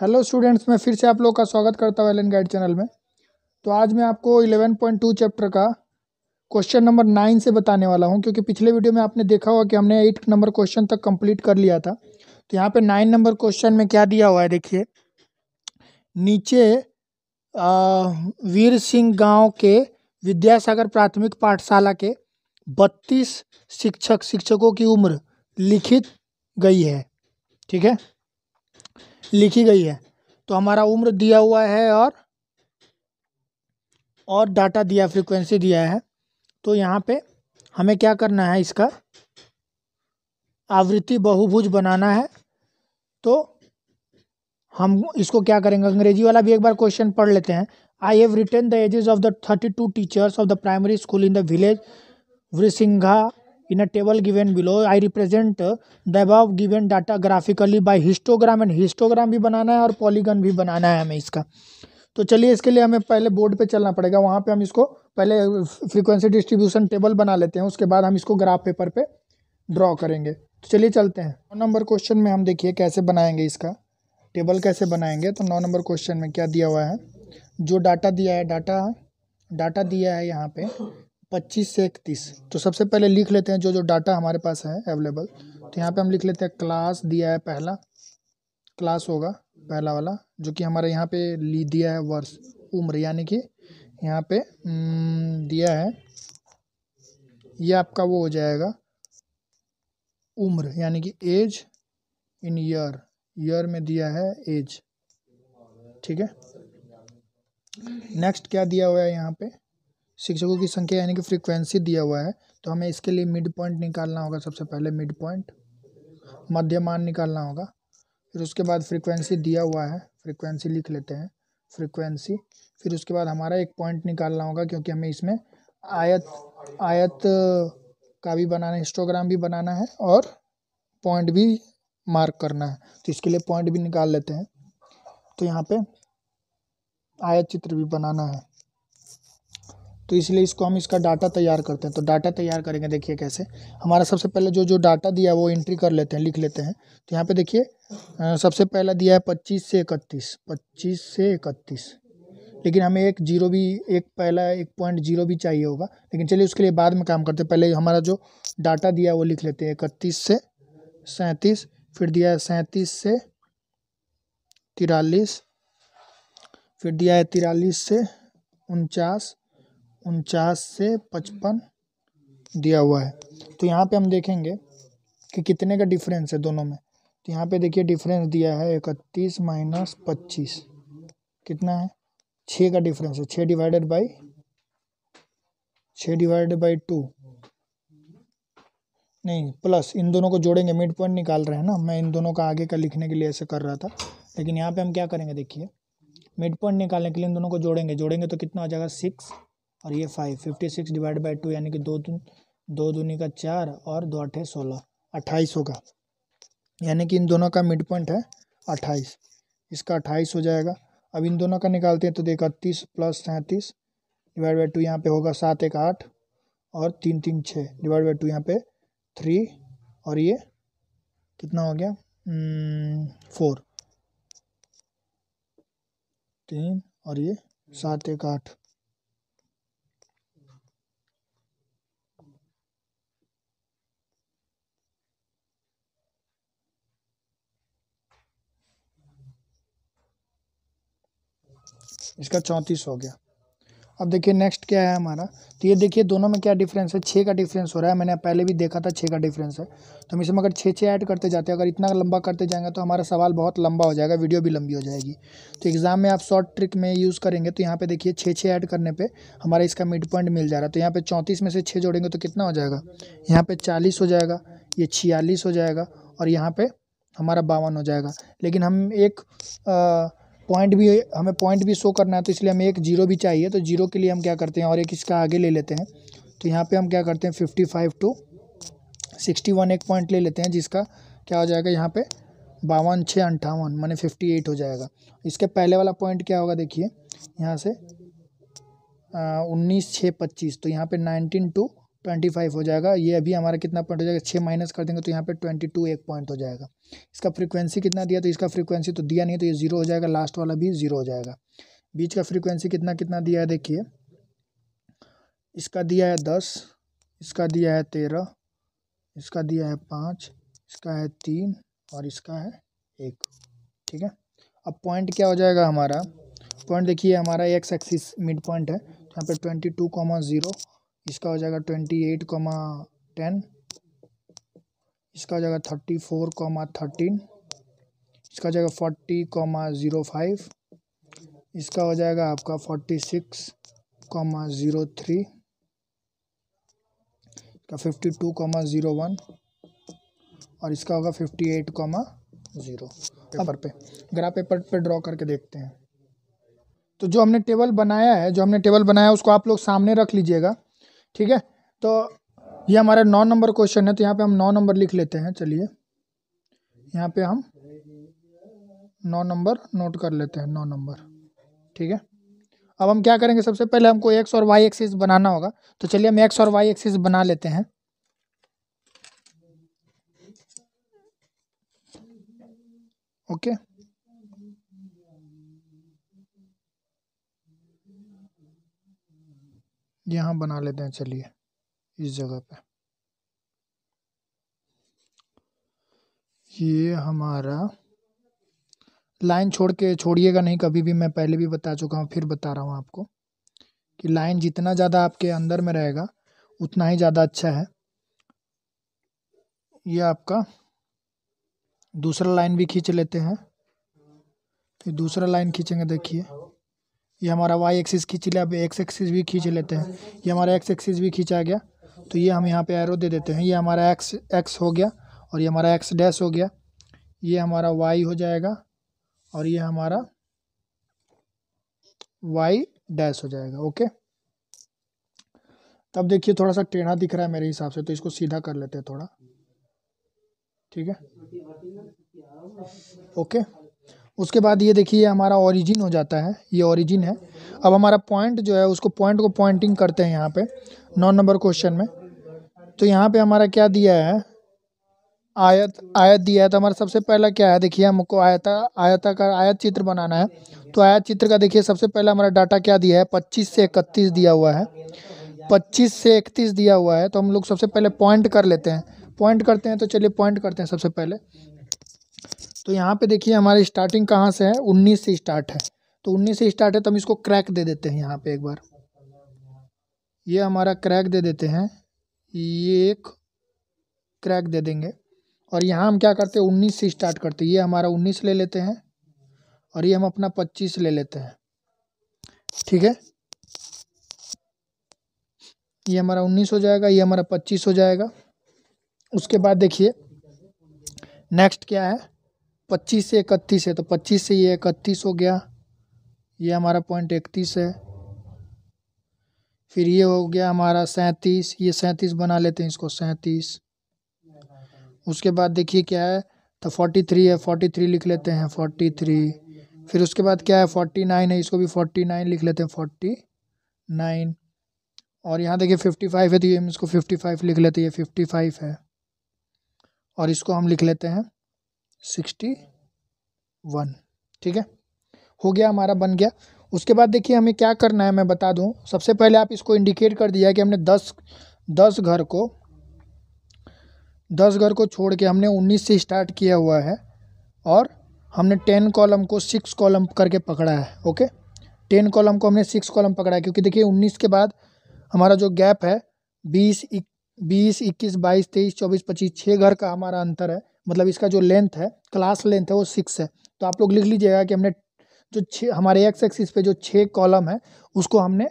Hello students मैं फिर से आप लोग का स्वागत करता हूँ एलन गाइड चैनल में तो आज मैं आपको 11.2 चैप्टर का क्वेश्चन नंबर नाइन से बताने वाला हूँ क्योंकि पिछले वीडियो में आपने देखा होगा कि हमने एट नंबर क्वेश्चन तक कंप्लीट कर लिया था तो यहाँ पे नाइन नंबर क्वेश्चन में क्या दिया हुआ है देखिए नीचे आ, वीर सिंह गाँव के विद्यासागर प्राथमिक पाठशाला के बत्तीस शिक्षक शिक्षकों की उम्र लिखित गई है ठीक है लिखी गई है तो हमारा उम्र दिया हुआ है और और डाटा दिया फ्रीक्वेंसी दिया है तो यहाँ पे हमें क्या करना है इसका आवृत्ति बहुभुज बनाना है तो हम इसको क्या करेंगे अंग्रेजी वाला भी एक बार क्वेश्चन पढ़ लेते हैं I have return the ages of the thirty two teachers of the primary school in the village Vrisingha in a table given below I represent uh, the above given data graphically by histogram and histogram भी बनाना है और polygon भी बनाना है हमें इसका तो चलिए इसके लिए हमें पहले बोर्ड पे चलना पड़ेगा वहाँ पे हम इसको पहले फ्रीक्वेंसी डिस्ट्रीब्यूशन टेबल बना लेते हैं उसके बाद हम इसको ग्राफ पेपर पे ड्रॉ करेंगे तो चलिए चलते हैं नौ नंबर क्वेश्चन में हम देखिए कैसे बनाएंगे इसका टेबल कैसे बनाएंगे तो नौ नंबर क्वेश्चन में क्या दिया हुआ है जो डाटा दिया है डाटा डाटा दिया है यहाँ पे पच्चीस से इकतीस तो सबसे पहले लिख लेते हैं जो जो डाटा हमारे पास है अवेलेबल तो यहाँ पे हम लिख लेते हैं क्लास दिया है पहला क्लास होगा पहला वाला जो कि हमारे यहाँ पे ली दिया है वर्ष उम्र यानी कि यहाँ पे हम्म, दिया है ये आपका वो हो जाएगा उम्र यानी कि एज इन ईयर ईयर में दिया है एज ठीक है नेक्स्ट क्या दिया हुआ है यहाँ पे शिक्षकों की संख्या यानी कि फ्रीक्वेंसी दिया हुआ है तो हमें इसके लिए मिड पॉइंट निकालना होगा सबसे पहले मिड पॉइंट मध्यमान निकालना होगा फिर उसके बाद फ्रीक्वेंसी दिया हुआ है फ्रीक्वेंसी लिख लेते हैं फ्रीक्वेंसी फिर उसके बाद हमारा एक पॉइंट निकालना होगा क्योंकि हमें इसमें आयत आयत का भी बनाना है हिस्टोग्राम भी बनाना है और पॉइंट भी मार्क करना है तो इसके लिए पॉइंट भी निकाल लेते हैं तो यहाँ पे आयत चित्र भी बनाना है तो इसलिए इसको हम इसका डाटा तैयार करते हैं तो डाटा तैयार करेंगे देखिए कैसे हमारा सबसे पहले जो जो डाटा दिया है वो एंट्री कर लेते हैं लिख लेते हैं तो यहाँ पे देखिए सबसे पहला दिया है पच्चीस से इकतीस पच्चीस से इकतीस लेकिन हमें एक जीरो भी एक पहला एक पॉइंट जीरो भी चाहिए होगा लेकिन चलिए उसके लिए बाद में काम करते हैं पहले हमारा जो डाटा दिया है वो लिख लेते हैं इकतीस से सैंतीस फिर दिया है सैंतीस से तिरालीस फिर दिया है तिरालीस से उनचास उनचास से पचपन दिया हुआ है तो यहाँ पे हम देखेंगे कि कितने का डिफरेंस है दोनों में तो यहाँ पे देखिए डिफरेंस दिया है इकतीस माइनस पच्चीस कितना है छः का डिफरेंस है छः डिवाइडेड बाई छः डिवाइडेड बाई टू नहीं प्लस इन दोनों को जोड़ेंगे मिड पॉइंट निकाल रहे हैं ना मैं इन दोनों का आगे का लिखने के लिए ऐसे कर रहा था लेकिन यहाँ पे हम क्या करेंगे देखिए मिड पॉइंट निकालने के लिए इन दोनों को जोड़ेंगे जोड़ेंगे तो कितना हो जाएगा सिक्स और ये five fifty six divide by two यानी कि दो दुन, दो दूनी का चार और दो अठे सोलह अट्ठाईस होगा यानी कि इन दोनों का मिड पॉइंट है अट्ठाईस इसका अट्ठाईस हो जाएगा अब इन दोनों का निकालते हैं तो देखा तीस प्लस सैंतीस डिवाइड बाई टू यहाँ पे होगा सात एक आठ और तीन तीन छः डिवाइड बाई टू यहाँ पे थ्री और ये कितना हो गया फोर हम्म, तीन और ये सात एक आठ इसका चौंतीस हो गया अब देखिए नेक्स्ट क्या है हमारा तो ये देखिए दोनों में क्या डिफरेंस है छः का डिफरेंस हो रहा है मैंने पहले भी देखा था छः का डिफरेंस है तो हम इसमें अगर छः छः ऐड करते जाते हैं अगर इतना लंबा करते जाएंगे तो हमारा सवाल बहुत लंबा हो जाएगा वीडियो भी लंबी हो जाएगी तो एग्ज़ाम में आप शॉर्ट ट्रिक में यूज़ करेंगे तो यहाँ पर देखिए छः छः ऐड करने पर हमारा इसका मिड पॉइंट मिल जा रहा है तो यहाँ पर चौंतीस में से छः जोड़ेंगे तो कितना हो जाएगा यहाँ पर चालीस हो जाएगा ये छियालीस हो जाएगा और यहाँ पर हमारा बावन हो जाएगा लेकिन हम एक पॉइंट भी हमें पॉइंट भी शो करना है तो इसलिए हमें एक जीरो भी चाहिए तो जीरो के लिए हम क्या करते हैं और एक इसका आगे ले लेते हैं तो यहाँ पे हम क्या करते हैं fifty five two sixty one एक पॉइंट ले लेते हैं जिसका क्या हो जाएगा यहाँ पे बावन छः अंठावन माने फिफ्टी एट हो जाएगा इसके पहले वाला पॉइंट क्या होगा देखिए यहाँ से उन्नीस छः पच्चीस तो यहाँ पे नाइनटीन टू ट्वेंटी फाइव हो जाएगा ये अभी हमारा कितना पॉइंट हो जाएगा छः माइनस कर देंगे तो यहाँ पे ट्वेंटी टू एक पॉइंट हो जाएगा इसका फ्रीक्वेंसी कितना दिया तो इसका फ्रीक्वेंसी तो दिया नहीं तो ये जीरो हो जाएगा लास्ट वाला भी जीरो हो जाएगा बीच का फ्रीक्वेंसी कितना कितना दिया है देखिए इसका दिया है दस इसका दिया है तेरह इसका दिया है पाँच इसका है तीन और इसका है एक ठीक है अब पॉइंट क्या हो जाएगा हमारा पॉइंट देखिए हमारा एक्स एक्सिस मिड पॉइंट है यहाँ पर ट्वेंटी टू कॉमा ज़ीरो इसका हो जाएगा ट्वेंटी एट कॉमा टेन इसका हो जाएगा थर्टी फोर कॉमा थर्टीन इसका हो जाएगा फोर्टी कॉमा ज़ीरो फाइव इसका हो जाएगा आपका forty six comma zero three का fifty two comma zero one और इसका होगा fifty eight comma zero paper पे अगर आप पेपर पे ड्रॉ करके देखते हैं तो जो हमने टेबल बनाया है जो हमने टेबल बनाया है उसको आप लोग सामने रख लीजिएगा ठीक है तो ये हमारा नौ नंबर क्वेश्चन है तो यहाँ पे हम नौ नंबर लिख लेते हैं चलिए यहाँ पे हम नौ नंबर नोट कर लेते हैं नौ नंबर ठीक है अब हम क्या करेंगे सबसे पहले हमको एक्स और वाई एक्सिस बनाना होगा तो चलिए हम एक्स और वाई एक्सिस बना लेते हैं ओके okay. यहाँ बना लेते हैं चलिए इस जगह पे ये हमारा लाइन छोड़ के छोड़िएगा नहीं कभी भी मैं पहले भी बता चुका हूँ फिर बता रहा हूँ आपको कि लाइन जितना ज़्यादा आपके अंदर में रहेगा उतना ही ज़्यादा अच्छा है ये आपका दूसरा लाइन भी खींच लेते हैं फिर दूसरा लाइन खींचेंगे देखिए ये हमारा वाई एक्सिस खींच लिया अब एक्स एक्सिस भी खींच लेते हैं ये हमारा एक्स एक्सिस भी खींचा गया तो ये हम यहाँ पे एरो दे देते हैं ये हमारा एक्स एक्स हो गया और ये हमारा एक्स डैश हो गया ये हमारा वाई हो जाएगा और ये हमारा वाई डैश हो जाएगा ओके तब देखिए थोड़ा सा टेढ़ा दिख रहा है मेरे हिसाब से तो इसको सीधा कर लेते हैं थोड़ा ठीक है ओके उसके बाद ये देखिए हमारा ओरिजिन हो जाता है ये ओरिजिन है अब हमारा पॉइंट जो है उसको पॉइंट को पॉइंटिंग करते हैं यहाँ पे नौ नंबर क्वेश्चन में तो यहाँ पे हमारा क्या दिया है आयत आयत दिया है तो हमारा सबसे पहला क्या है देखिए हमको आयता आयता का आयत चित्र बनाना है तो आयत चित्र का देखिए सबसे पहला हमारा डाटा क्या दिया है पच्चीस से इकतीस दिया हुआ है पच्चीस से इकतीस दिया हुआ है तो हम लोग सबसे पहले पॉइंट कर लेते हैं पॉइंट करते हैं तो चलिए पॉइंट करते हैं सबसे पहले तो यहाँ पे देखिए हमारी स्टार्टिंग कहाँ से है उन्नीस से स्टार्ट है तो उन्नीस से स्टार्ट है तो हम इसको क्रैक दे देते हैं यहाँ पे एक बार ये हमारा क्रैक दे देते हैं ये एक क्रैक दे देंगे और यहाँ हम क्या करते हैं उन्नीस से स्टार्ट करते हैं ये हमारा उन्नीस ले लेते हैं और ये हम अपना पच्चीस ले लेते हैं ठीक है ये हमारा उन्नीस हो जाएगा ये हमारा पच्चीस हो जाएगा उसके बाद देखिए नेक्स्ट क्या है पच्चीस से इकतीस है तो पच्चीस से ये इकतीस हो गया ये हमारा पॉइंट इकतीस है फिर ये हो गया हमारा सैंतीस ये सैंतीस बना लेते हैं इसको सैंतीस उसके बाद देखिए क्या है तो फोर्टी थ्री है फोर्टी थ्री लिख लेते हैं फोर्टी थ्री फिर उसके बाद क्या है फोर्टी नाइन है इसको भी फोर्टी नाइन लिख लेते हैं फोर्टी नाइन और यहाँ देखिए फिफ्टी फाइव है तो ये हम इसको फिफ्टी फाइव लिख लेते हैं ये फिफ्टी फाइव है और इसको हम लिख लेते हैं सिक्सटी वन ठीक है हो गया हमारा बन गया उसके बाद देखिए हमें क्या करना है मैं बता दूं सबसे पहले आप इसको इंडिकेट कर दिया कि हमने दस दस घर को दस घर को छोड़ के हमने उन्नीस से स्टार्ट किया हुआ है और हमने टेन कॉलम को सिक्स कॉलम करके पकड़ा है ओके टेन कॉलम को हमने सिक्स कॉलम पकड़ा है क्योंकि देखिए उन्नीस के बाद हमारा जो गैप है बीस बीस इक्कीस बाईस तेईस चौबीस पच्चीस छः घर का हमारा अंतर है मतलब इसका जो लेंथ है क्लास लेंथ है वो सिक्स है तो आप लोग लिख लीजिएगा कि हमने जो छः हमारे एक्स एक्सिस पे जो छः कॉलम है उसको हमने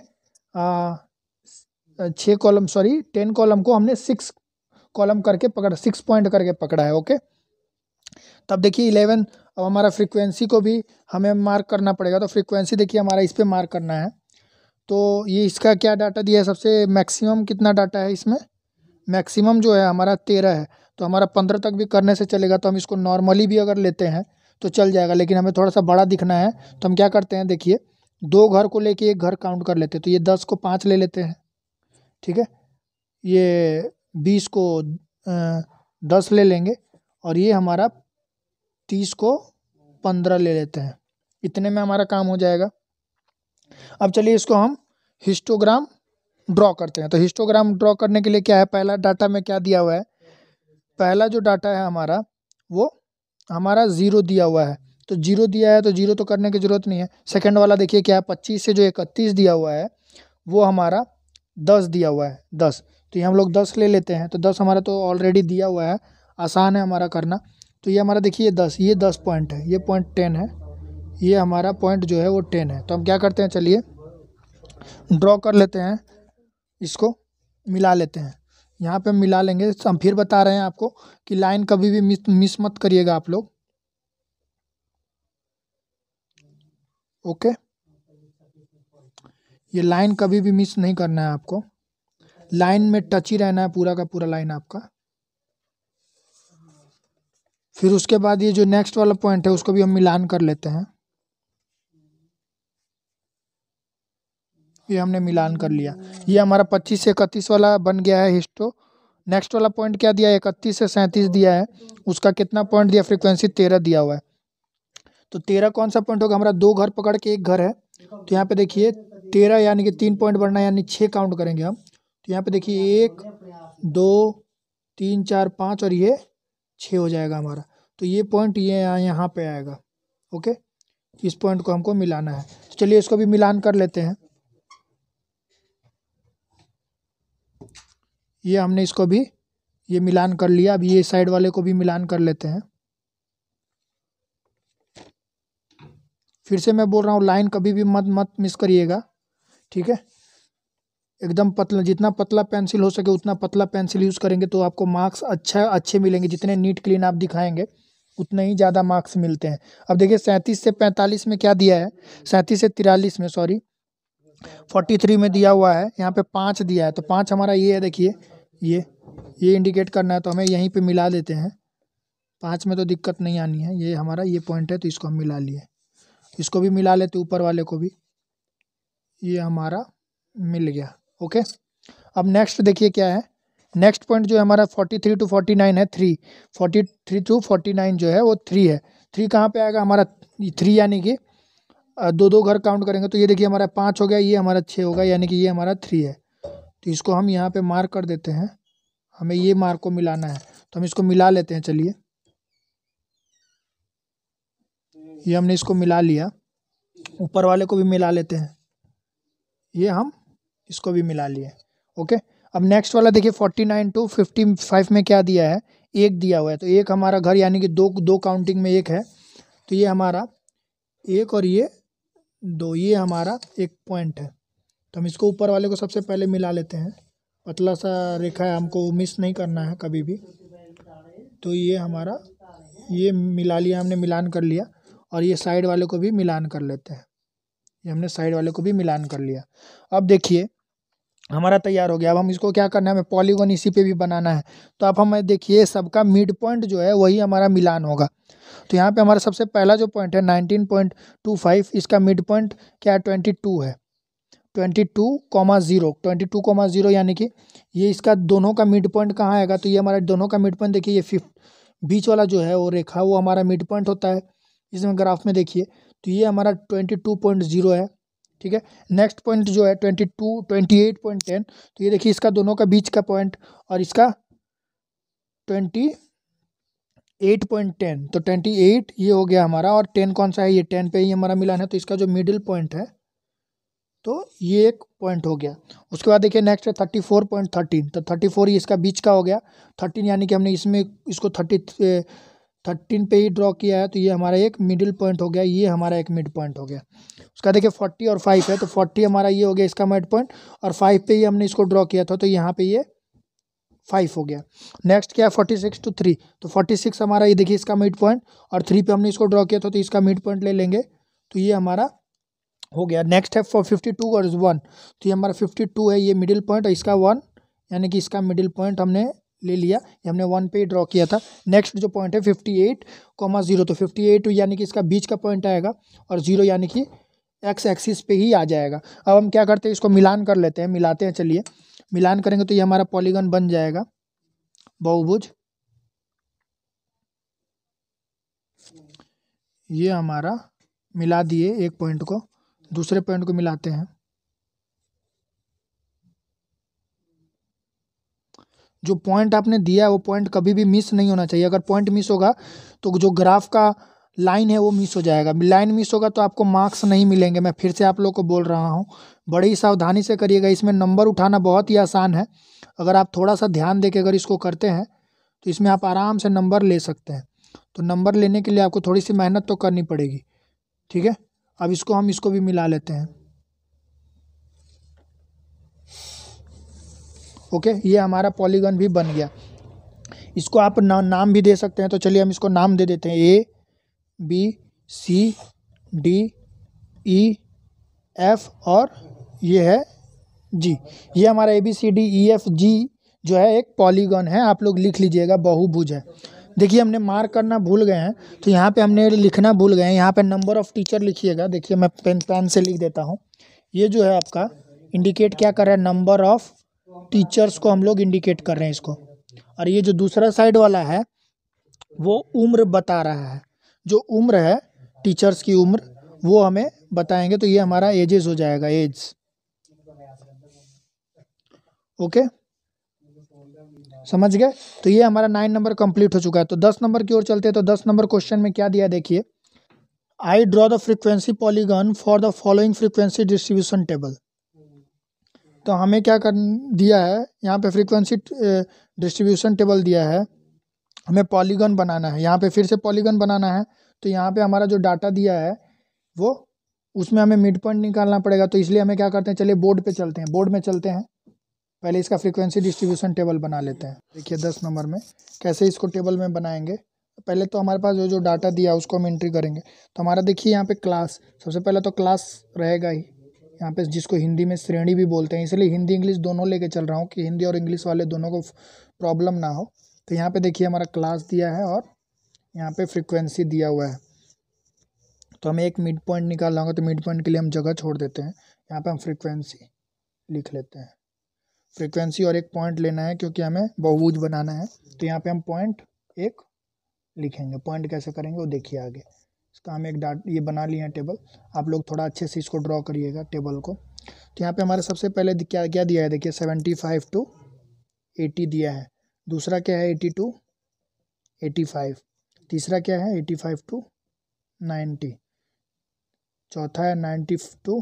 छः कॉलम सॉरी टेन कॉलम को हमने सिक्स कॉलम करके पकड़ा सिक्स पॉइंट करके पकड़ा है ओके तब तो देखिए इलेवन अब हमारा फ्रीक्वेंसी को भी हमें मार्क करना पड़ेगा तो फ्रीक्वेंसी देखिए हमारा इस पर मार्क करना है तो ये इसका क्या डाटा दिया है सबसे मैक्सिमम कितना डाटा है इसमें मैक्सिमम जो है हमारा तेरह है तो हमारा पंद्रह तक भी करने से चलेगा तो हम इसको नॉर्मली भी अगर लेते हैं तो चल जाएगा लेकिन हमें थोड़ा सा बड़ा दिखना है तो हम क्या करते हैं देखिए दो घर को लेके एक घर काउंट कर लेते हैं तो ये दस को पाँच ले लेते हैं ठीक है ये बीस को दस ले लेंगे और ये हमारा तीस को पंद्रह ले लेते हैं इतने में हमारा काम हो जाएगा अब चलिए इसको हम हिस्टोग्राम ड्रॉ करते हैं तो हिस्टोग्राम ड्रॉ करने के लिए क्या है पहला डाटा में क्या दिया हुआ है पहला जो डाटा है हमारा वो हमारा ज़ीरो दिया हुआ है तो जीरो दिया है तो जीरो तो करने की ज़रूरत नहीं है सेकंड वाला देखिए क्या है पच्चीस से जो इकतीस दिया हुआ है वो हमारा दस दिया हुआ है दस तो ये हम लोग दस ले लेते हैं तो दस हमारा तो ऑलरेडी दिया हुआ है आसान है हमारा करना तो ये हमारा देखिए दस ये दस पॉइंट है ये पॉइंट टेन है ये हमारा पॉइंट जो है वो टेन है तो हम क्या करते हैं चलिए ड्रॉ कर लेते हैं इसको मिला लेते हैं यहाँ पे हम मिला लेंगे हम फिर बता रहे हैं आपको कि लाइन कभी भी मिस मिस मत करिएगा आप लोग ओके ये लाइन कभी भी मिस नहीं करना है आपको लाइन में टच ही रहना है पूरा का पूरा लाइन आपका फिर उसके बाद ये जो नेक्स्ट वाला पॉइंट है उसको भी हम मिलान कर लेते हैं ये हमने मिलान कर लिया ये हमारा पच्चीस से इकतीस वाला बन गया है हिस्टो नेक्स्ट वाला पॉइंट क्या दिया है इकतीस से सैंतीस दिया है उसका कितना पॉइंट दिया फ्रीक्वेंसी तेरह दिया हुआ है तो तेरह कौन सा पॉइंट होगा हमारा दो घर पकड़ के एक घर है तो यहाँ पे देखिए तेरह यानी कि तीन पॉइंट बढ़ना यानी छः काउंट करेंगे हम तो यहाँ पे देखिए एक दो तीन चार पाँच और ये छः हो जाएगा हमारा तो ये पॉइंट ये यहाँ पे आएगा ओके इस पॉइंट को हमको मिलाना है तो चलिए इसको भी मिलान कर लेते हैं ये हमने इसको भी ये मिलान कर लिया अब ये साइड वाले को भी मिलान कर लेते हैं फिर से मैं बोल रहा हूँ लाइन कभी भी मत मत मिस करिएगा ठीक है एकदम पतला जितना पतला पेंसिल हो सके उतना पतला पेंसिल यूज़ करेंगे तो आपको मार्क्स अच्छा अच्छे मिलेंगे जितने नीट क्लीन आप दिखाएंगे उतने ही ज़्यादा मार्क्स मिलते हैं अब देखिए सैंतीस से पैंतालीस में क्या दिया है सैंतीस से तिरालीस में सॉरी फोर्टी थ्री में दिया हुआ है यहाँ पे पाँच दिया है तो पाँच हमारा ये है देखिए ये ये इंडिकेट करना है तो हमें यहीं पे मिला देते हैं पाँच में तो दिक्कत नहीं आनी है ये हमारा ये पॉइंट है तो इसको हम मिला लिए इसको भी मिला लेते ऊपर वाले को भी ये हमारा मिल गया ओके अब नेक्स्ट देखिए क्या है नेक्स्ट पॉइंट जो है हमारा forty three to forty nine है three forty three to forty nine जो है वो थ्री है थ्री कहाँ पे आएगा हमारा थ्री यानी कि दो दो घर काउंट करेंगे तो ये देखिए हमारा पाँच हो गया ये हमारा छः होगा यानी कि ये हमारा थ्री है तो इसको हम यहाँ पे मार्क कर देते हैं हमें ये मार्क को मिलाना है तो हम इसको मिला लेते हैं चलिए ये हमने इसको मिला लिया ऊपर वाले को भी मिला लेते हैं ये हम इसको भी मिला लिए ओके अब नेक्स्ट वाला देखिए forty nine to fifty five में क्या दिया है एक दिया हुआ है तो एक हमारा घर यानी कि दो दो काउंटिंग में एक है तो ये हमारा एक और ये दो ये हमारा एक पॉइंट है तो हम इसको ऊपर वाले को सबसे पहले मिला लेते हैं पतला सा रेखा है हमको मिस नहीं करना है कभी भी तो ये हमारा ये मिला लिया हमने मिलान कर लिया और ये साइड वाले को भी मिलान कर लेते हैं ये हमने साइड वाले को भी मिलान कर लिया अब देखिए हमारा तैयार हो गया अब हम इसको क्या करना है हमें पॉलीगोन इसी पे भी बनाना है तो अब हमें देखिए सबका मिड पॉइंट जो है वही हमारा मिलान होगा तो यहाँ पे हमारा सबसे पहला जो पॉइंट है नाइनटीन पॉइंट टू फाइव इसका मिड पॉइंट क्या है ट्वेंटी टू है twenty two comma zero twenty two comma zero यानी कि ये इसका दोनों का मिड पॉइंट कहाँ आएगा तो ये हमारा दोनों का मिड पॉइंट देखिए ये फिफ्ट बीच वाला जो है वो रेखा वो हमारा मिड पॉइंट होता है इसमें ग्राफ में देखिए तो ये हमारा ट्वेंटी टू पॉइंट ज़ीरो है ठीक है नेक्स्ट पॉइंट जो है twenty two twenty eight point ten तो ये देखिए इसका दोनों का बीच का पॉइंट और इसका ट्वेंटी एट पॉइंट टेन तो ट्वेंटी एट ये हो गया हमारा और टेन कौन सा है ये टेन पे ही हमारा मिलान है तो इसका जो मिडिल पॉइंट है तो ये एक पॉइंट हो गया उसके बाद देखिए नेक्स्ट है थर्टी फोर पॉइंट थर्टीन तो थर्टी फोर ये इसका बीच का हो गया थर्टीन यानी कि हमने इसमें इसको थर्टी थर्टीन पे ही ड्रॉ किया है तो ये हमारा एक मिडिल पॉइंट हो गया ये हमारा एक मिड पॉइंट हो गया उसका देखिए फोर्टी और फाइव है तो फोर्टी हमारा ये हो गया इसका मिड पॉइंट और फाइव पे ही हमने इसको ड्रॉ किया था तो यहाँ पे ये फाइव हो गया नेक्स्ट क्या है फोर्टी सिक्स टू थ्री तो फोर्टी सिक्स हमारा ये देखिए इसका मिड पॉइंट और थ्री पे हमने इसको ड्रॉ किया था तो इसका मिड पॉइंट ले लेंगे तो ये हमारा हो गया नेक्स्ट है फॉर फिफ्टी टू और वन तो ये हमारा फिफ्टी टू है ये मिडिल पॉइंट और इसका वन यानी कि इसका मिडिल पॉइंट हमने ले लिया ये हमने वन पे ड्रॉ किया था नेक्स्ट जो पॉइंट है फिफ्टी एट कॉमा जीरो तो फिफ्टी एट यानी कि इसका बीच का पॉइंट आएगा और जीरो यानी कि एक्स एक्सिस पे ही आ जाएगा अब हम क्या करते हैं इसको मिलान कर लेते हैं मिलाते हैं चलिए मिलान करेंगे तो ये हमारा पॉलीगन बन जाएगा बहुभुज ये हमारा मिला दिए एक पॉइंट को दूसरे पॉइंट को मिलाते हैं जो पॉइंट आपने दिया है वो पॉइंट कभी भी मिस नहीं होना चाहिए अगर पॉइंट मिस होगा तो जो ग्राफ का लाइन है वो मिस हो जाएगा लाइन मिस होगा तो आपको मार्क्स नहीं मिलेंगे मैं फिर से आप लोग को बोल रहा हूँ बड़ी सावधानी से करिएगा इसमें नंबर उठाना बहुत ही आसान है अगर आप थोड़ा सा ध्यान दे के अगर इसको करते हैं तो इसमें आप आराम से नंबर ले सकते हैं तो नंबर लेने के लिए आपको थोड़ी सी मेहनत तो करनी पड़ेगी ठीक है अब इसको हम इसको भी मिला लेते हैं ओके ये हमारा पॉलीगन भी बन गया इसको आप ना, नाम भी दे सकते हैं तो चलिए हम इसको नाम दे देते हैं A B C D E F और ये है जी ये हमारा A B C D E F G जो है एक पॉलीगन है आप लोग लिख लीजिएगा बहुभुज है देखिए हमने मार्क करना भूल गए हैं तो यहाँ पे हमने लिखना भूल गए हैं यहाँ पे नंबर ऑफ़ टीचर लिखिएगा देखिए मैं पेन पेन से लिख देता हूँ ये जो है आपका इंडिकेट क्या कर रहा है नंबर ऑफ़ टीचर्स को हम लोग इंडिकेट कर रहे हैं इसको और ये जो दूसरा साइड वाला है वो उम्र बता रहा है जो उम्र है टीचर्स की उम्र वो हमें बताएंगे तो ये हमारा एजेस हो जाएगा एज ओके समझ गए तो ये हमारा नाइन नंबर कंप्लीट हो चुका है तो दस नंबर की ओर चलते हैं तो दस नंबर क्वेश्चन में क्या दिया देखिए I draw the frequency polygon for the following frequency distribution table तो हमें क्या कर दिया है यहाँ पे फ्रीक्वेंसी डिस्ट्रीब्यूशन टेबल दिया है हमें पॉलीगन बनाना है यहाँ पे फिर से पॉलीगन बनाना है तो यहाँ पे हमारा जो डाटा दिया है वो उसमें हमें मिड पॉइंट निकालना पड़ेगा तो इसलिए हमें क्या करते हैं चलिए बोर्ड पे चलते हैं बोर्ड में चलते हैं पहले इसका फ्रीक्वेंसी डिस्ट्रीब्यूशन टेबल बना लेते हैं देखिए दस नंबर में कैसे इसको टेबल में बनाएंगे पहले तो हमारे पास जो जो डाटा दिया उसको हम एंट्री करेंगे तो हमारा देखिए यहाँ पे क्लास सबसे पहले तो क्लास रहेगा ही यहाँ पे जिसको हिंदी में श्रेणी भी बोलते हैं इसलिए हिंदी इंग्लिश दोनों लेके चल रहा हूँ कि हिंदी और इंग्लिश वाले दोनों को प्रॉब्लम ना हो तो यहाँ पे देखिए हमारा क्लास दिया है और यहाँ पे फ्रिक्वेंसी दिया हुआ है तो हमें एक मिड पॉइंट निकालना होगा तो मिड पॉइंट के लिए हम जगह छोड़ देते हैं यहाँ पर हम फ्रिक्वेंसी लिख लेते हैं फ्रिक्वेंसी और एक पॉइंट लेना है क्योंकि हमें बहुबूज बनाना है तो यहाँ पर हम पॉइंट एक लिखेंगे पॉइंट कैसे करेंगे वो देखिए आगे इसका हम एक डाट ये बना लिए हैं टेबल आप लोग थोड़ा अच्छे से इसको ड्रॉ करिएगा टेबल को तो यहाँ पे हमारे सबसे पहले क्या क्या दिया है देखिए सेवेंटी फाइव टू एटी दिया है दूसरा क्या है एटी टू एटी फाइव तीसरा क्या है एटी फाइव टू नाइन्टी चौथा है ninety to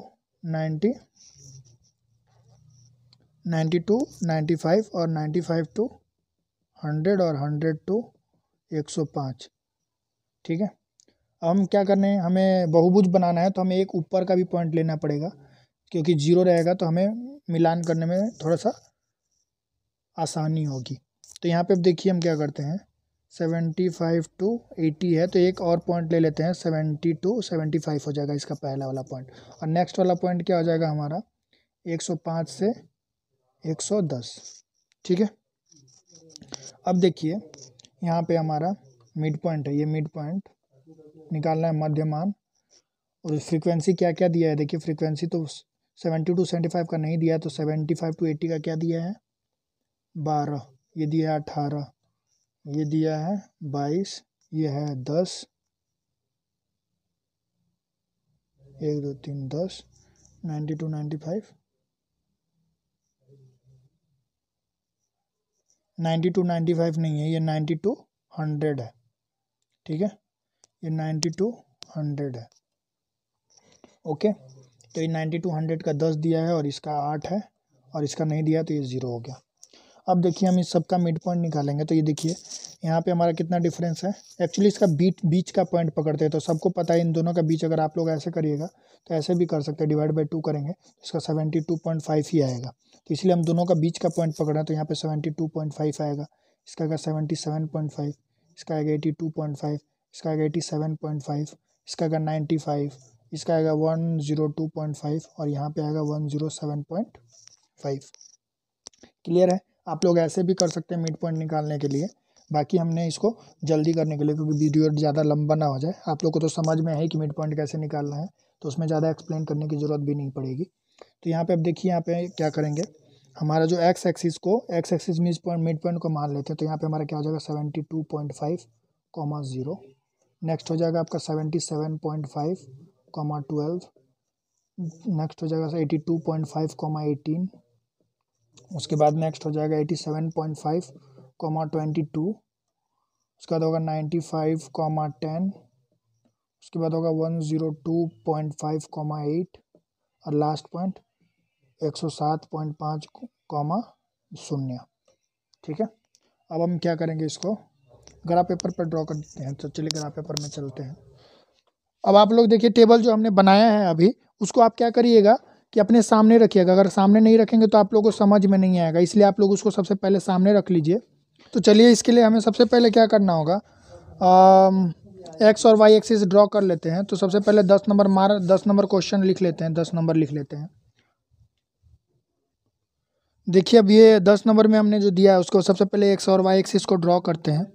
ninety ninety to ninety five और नाइन्टी फाइव टू हंड्रेड और हंड्रेड टू एक सौ पाँच ठीक है हम क्या करने हैं हमें बहुभुज बनाना है तो हमें एक ऊपर का भी पॉइंट लेना पड़ेगा क्योंकि जीरो रहेगा तो हमें मिलान करने में थोड़ा सा आसानी होगी तो यहाँ पे अब देखिए हम क्या करते हैं सेवेंटी फाइव टू एटी है तो एक और पॉइंट ले लेते हैं सेवेंटी टू सेवेंटी फाइव हो जाएगा इसका पहला वाला पॉइंट और नेक्स्ट वाला पॉइंट क्या हो जाएगा हमारा एक सौ पाँच से एक सौ दस ठीक है अब देखिए यहाँ पे हमारा मिड पॉइंट है ये मिड पॉइंट निकालना है मध्यमान और फ्रीक्वेंसी क्या क्या दिया है देखिए फ्रीक्वेंसी तो सेवेंटी टू सेवेंटी फाइव का नहीं दिया तो सेवेंटी फाइव टू एट्टी का क्या दिया है बारह ये दिया है अठारह ये दिया है बाईस ये है दस एक दो तीन दस ninety to ninety five ninety to ninety five नहीं है ये नाइन्टी टू हंड्रेड है ठीक है ये नाइन्टी टू हंड्रेड है ओके तो ये नाइन्टी टू हंड्रेड का दस दिया है और इसका आठ है और इसका नहीं दिया तो ये ज़ीरो हो गया अब देखिए हम इस सब का मिड पॉइंट निकालेंगे तो ये देखिए यहाँ पे हमारा कितना डिफरेंस है एक्चुअली इसका बीच बीच का पॉइंट पकड़ते हैं तो सबको पता है इन दोनों का बीच अगर आप लोग ऐसे करिएगा तो ऐसे भी कर सकते हैं डिवाइड बाई टू करेंगे इसका सेवेंटी टू पॉइंट फाइव ही आएगा तो इसलिए हम दोनों का बीच का पॉइंट पकड़ रहे हैं तो यहाँ पे सेवेंटी टू पॉइंट फाइव आएगा इसका आएगा सेवेंटी सेवन पॉइंट फाइव इसका आएगा एटी टू पॉइंट फाइव इसका आएगा एटी सेवन पॉइंट फाइव इसका आएगा नाइन्टी फाइव इसका आएगा one zero two point five और यहाँ पे आएगा one zero seven point five clear है आप लोग ऐसे भी कर सकते हैं मिड पॉइंट निकालने के लिए बाकी हमने इसको जल्दी करने के लिए क्योंकि वीडियो ज़्यादा लंबा ना हो जाए आप लोग को तो समझ में है कि मिड पॉइंट कैसे निकालना है तो उसमें ज़्यादा एक्सप्लेन करने की ज़रूरत भी नहीं पड़ेगी तो यहाँ पर अब देखिए यहाँ पे क्या करेंगे हमारा जो एक्स एक्सिस को X axis mid point mid point को मान लेते हैं तो यहाँ पे हमारा क्या हो जाएगा seventy two point five comma zero next हो जाएगा आपका seventy seven point five comma twelve next हो जाएगा eighty two point five comma eighteen उसके बाद नेक्स्ट हो जाएगा eighty seven point five comma twenty two उसके बाद होगा नाइन्टी फाइव कॉमा टेन उसके बाद होगा one zero two point five comma eight और लास्ट पॉइंट एक सौ सात पॉइंट पाँच कॉमा शून्य ठीक है अब हम क्या करेंगे इसको ग्रा पेपर पर ड्रॉ कर देते हैं तो चलिए ग्रा पेपर में चलते हैं अब आप लोग देखिए टेबल जो हमने बनाया है अभी उसको आप क्या करिएगा कि अपने सामने रखिएगा अगर सामने नहीं रखेंगे तो आप लोगों को समझ में नहीं आएगा इसलिए आप लोग उसको सबसे पहले सामने रख लीजिए तो चलिए इसके लिए हमें सबसे पहले क्या करना होगा एक्स और वाई एक्सिस ड्रॉ कर लेते हैं तो सबसे पहले दस नंबर मार दस नंबर क्वेश्चन लिख लेते हैं दस नंबर लिख लेते हैं देखिए अब ये दस नंबर में हमने जो दिया है उसको सबसे पहले एक्स और वाई एक्सिस को ड्रॉ करते हैं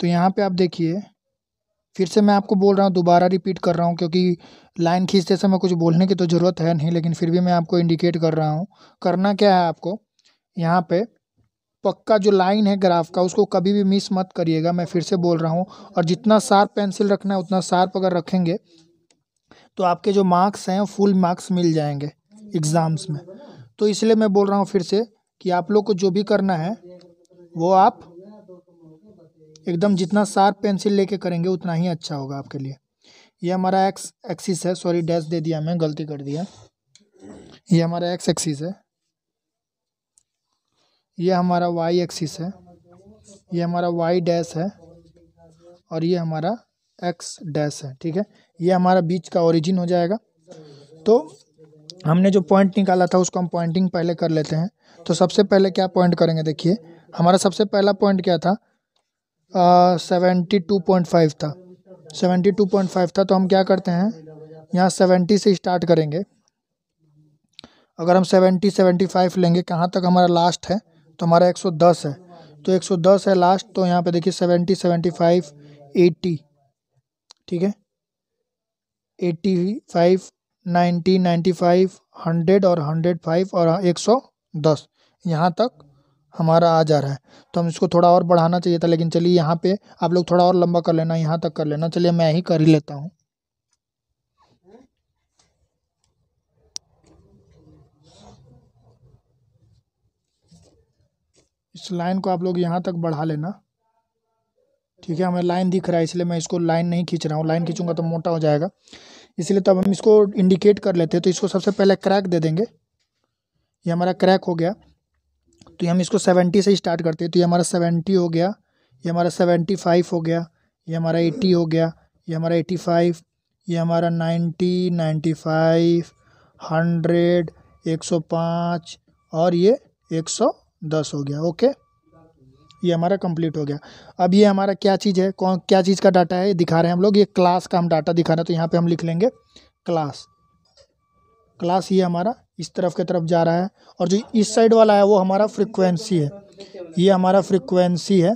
तो यहाँ पे आप देखिए फिर से मैं आपको बोल रहा हूँ दोबारा रिपीट कर रहा हूँ क्योंकि लाइन खींचते समय कुछ बोलने की तो ज़रूरत है नहीं लेकिन फिर भी मैं आपको इंडिकेट कर रहा हूँ करना क्या है आपको यहाँ पे पक्का जो लाइन है ग्राफ का उसको कभी भी मिस मत करिएगा मैं फिर से बोल रहा हूँ और जितना शार्प पेंसिल रखना है उतना शार्प अगर रखेंगे तो आपके जो मार्क्स हैं फुल मार्क्स मिल जाएंगे एग्ज़ाम्स में तो इसलिए मैं बोल रहा हूँ फिर से कि आप लोग को जो भी करना है वो आप एकदम जितना शार्प पेंसिल लेके करेंगे उतना ही अच्छा होगा आपके लिए ये हमारा एक्स एक्सिस है सॉरी डैश दे दिया मैं गलती कर दिया ये हमारा एक्स एक्सिस है ये हमारा वाई एक्सिस है ये हमारा वाई डैश है और ये हमारा एक्स डैश है ठीक है ये हमारा बीच का ओरिजिन हो जाएगा तो हमने जो पॉइंट निकाला था उसको हम पॉइंटिंग पहले कर लेते हैं तो सबसे पहले क्या पॉइंट करेंगे देखिए हमारा सबसे पहला पॉइंट क्या था सेवेंटी टू पॉइंट फाइव था सेवेंटी टू पॉइंट फाइव था तो हम क्या करते हैं यहाँ सेवेंटी से स्टार्ट करेंगे अगर हम सेवेंटी सेवेंटी फाइव लेंगे कहाँ तक हमारा लास्ट है तो हमारा एक सौ दस है तो एक सौ दस है लास्ट तो यहाँ पे देखिए सेवेंटी सेवेंटी फाइव एटी ठीक है eighty five ninety ninety five hundred और हंड्रेड फाइव और एक सौ दस यहाँ तक हमारा आ जा रहा है तो हम इसको थोड़ा और बढ़ाना चाहिए था लेकिन चलिए यहाँ पे आप लोग थोड़ा और लंबा कर लेना यहाँ तक कर लेना चलिए मैं ही कर ही लेता हूँ इस लाइन को आप लोग यहाँ तक बढ़ा लेना ठीक है हमें लाइन दिख रहा है इसलिए मैं इसको लाइन नहीं खींच रहा हूँ लाइन खींचूंगा तो मोटा हो जाएगा इसलिए तब हम इसको इंडिकेट कर लेते हैं तो इसको सबसे पहले क्रैक दे देंगे ये हमारा क्रैक हो गया तो हम इसको सेवेंटी से स्टार्ट करते हैं तो ये हमारा सेवेंटी हो गया ये हमारा सेवेंटी फाइव हो गया ये हमारा एट्टी हो गया ये हमारा एटी फाइव ये हमारा नाइन्टी नाइन्टी फाइव हंड्रेड एक सौ पाँच और ये एक सौ दस हो गया ओके ये हमारा कंप्लीट हो गया अब ये हमारा क्या चीज़ है कौन क्या चीज़ का डाटा है दिखा रहे हैं हम लोग ये क्लास का हम डाटा दिखा रहे हैं तो यहाँ पे हम लिख लेंगे क्लास क्लास ये हमारा इस तरफ के तरफ जा रहा है और जो इस साइड वाला है वो हमारा फ्रिक्वेंसी है ये हमारा फ्रिक्वेंसी है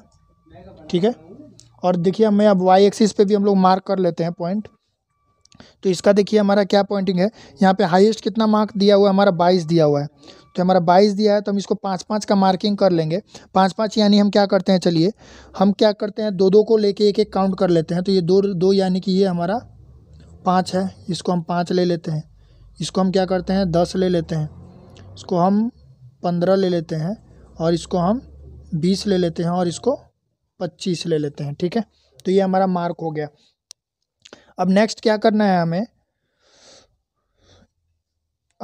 ठीक है और देखिए हमें अब वाई एक्सिस पे भी हम लोग मार्क कर लेते हैं पॉइंट तो इसका देखिए हमारा क्या पॉइंटिंग है यहाँ पे हाईएस्ट कितना मार्क दिया हुआ है हमारा बाईस दिया हुआ है तो हमारा बाईस दिया है तो हम इसको पाँच पाँच का मार्किंग कर लेंगे पाँच पाँच यानी हम क्या करते हैं चलिए हम क्या करते हैं दो दो को लेके एक एक काउंट कर लेते हैं तो ये दो दो यानी कि ये हमारा पाँच है इसको हम पाँच ले लेते हैं इसको हम क्या करते हैं दस ले लेते हैं इसको हम पंद्रह ले लेते हैं और इसको हम बीस ले लेते हैं और इसको पच्चीस ले लेते हैं ठीक है तो ये हमारा मार्क हो गया अब नेक्स्ट क्या करना है हमें